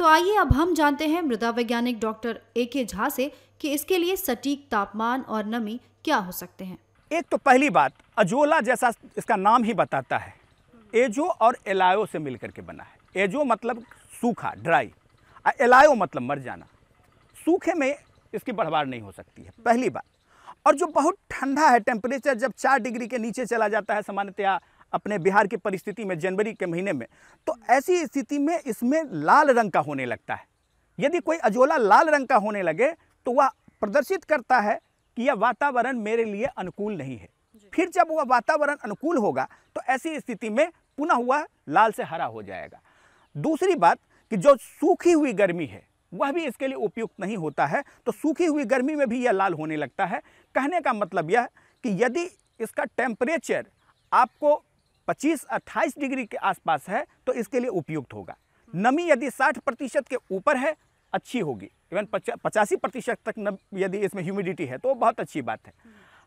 तो आइए अब हम जानते हैं मृदा वैज्ञानिक डॉक्टर ए के झा से कि इसके लिए सटीक तापमान और नमी क्या हो सकते हैं एक तो पहली बात अजोला जैसा इसका नाम ही बताता है एजो और एलायो से मिलकर के बना है एजो मतलब सूखा ड्राई एलायो मतलब मर जाना सूखे में इसकी बढ़वार नहीं हो सकती है पहली बात और जो बहुत ठंडा है टेम्परेचर जब चार डिग्री के नीचे चला जाता है सामान्यतया अपने बिहार की परिस्थिति में जनवरी के महीने में तो ऐसी स्थिति में इसमें लाल रंग का होने लगता है यदि कोई अजोला लाल रंग का होने लगे तो वह प्रदर्शित करता है कि यह वातावरण मेरे लिए अनुकूल नहीं है फिर जब वह वातावरण अनुकूल होगा तो ऐसी स्थिति में पुनः हुआ लाल से हरा हो जाएगा दूसरी बात कि जो सूखी हुई गर्मी है वह भी इसके लिए उपयुक्त नहीं होता है तो सूखी हुई गर्मी में भी यह लाल होने लगता है कहने का मतलब यह कि यदि इसका टेम्परेचर आपको 25 28 डिग्री के आसपास है तो इसके लिए उपयुक्त होगा नमी यदि 60 प्रतिशत के ऊपर है अच्छी होगी इवन पचासी प्रतिशत तक यदि इसमें ह्यूमिडिटी है तो बहुत अच्छी बात है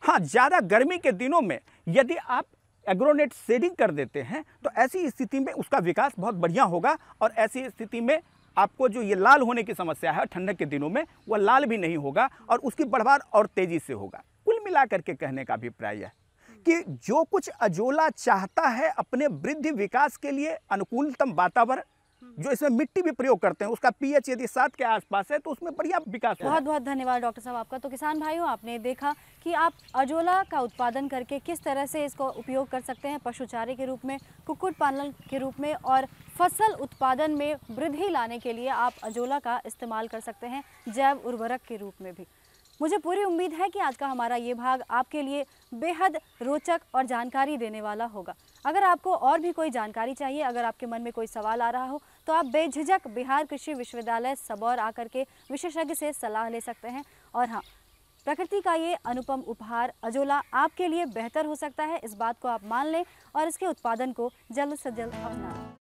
हाँ ज़्यादा गर्मी के दिनों में यदि आप एग्रोनेट सेडिंग कर देते हैं तो ऐसी स्थिति में उसका विकास बहुत बढ़िया होगा और ऐसी स्थिति में आपको जो ये लाल होने की समस्या है ठंडक के दिनों में वह लाल भी नहीं होगा और उसकी बढ़वार और तेज़ी से होगा कुल मिलाकर के कहने का अभिप्राय है कि जो कुछ अजोला चाहता है अपने वृद्धि विकास के लिए अनुकूलतम वातावरण जो इसमें मिट्टी भी प्रयोग करते हैं उसका पीएच यदि सात के आसपास है तो उसमें पर्याप्त विकास बहुत बहुत धन्यवाद डॉक्टर साहब आपका तो किसान भाइयों आपने देखा कि आप अजोला का उत्पादन करके किस तरह से इसको उपयोग कर सकते हैं पशु चारे के रूप में कुकुट पालन के रूप में और फसल उत्पादन में वृद्धि लाने के लिए आप अजोला का इस्तेमाल कर सकते हैं जैव उर्वरक के रूप में भी मुझे पूरी उम्मीद है कि आज का हमारा ये भाग आपके लिए बेहद रोचक और जानकारी देने वाला होगा अगर आपको और भी कोई जानकारी चाहिए अगर आपके मन में कोई सवाल आ रहा हो तो आप बेझिझक बिहार कृषि विश्वविद्यालय सबौर आकर के विशेषज्ञ से सलाह ले सकते हैं और हाँ प्रकृति का ये अनुपम उपहार अजोला आपके लिए बेहतर हो सकता है इस बात को आप मान लें और इसके उत्पादन को जल्द से जल्द अपनाएं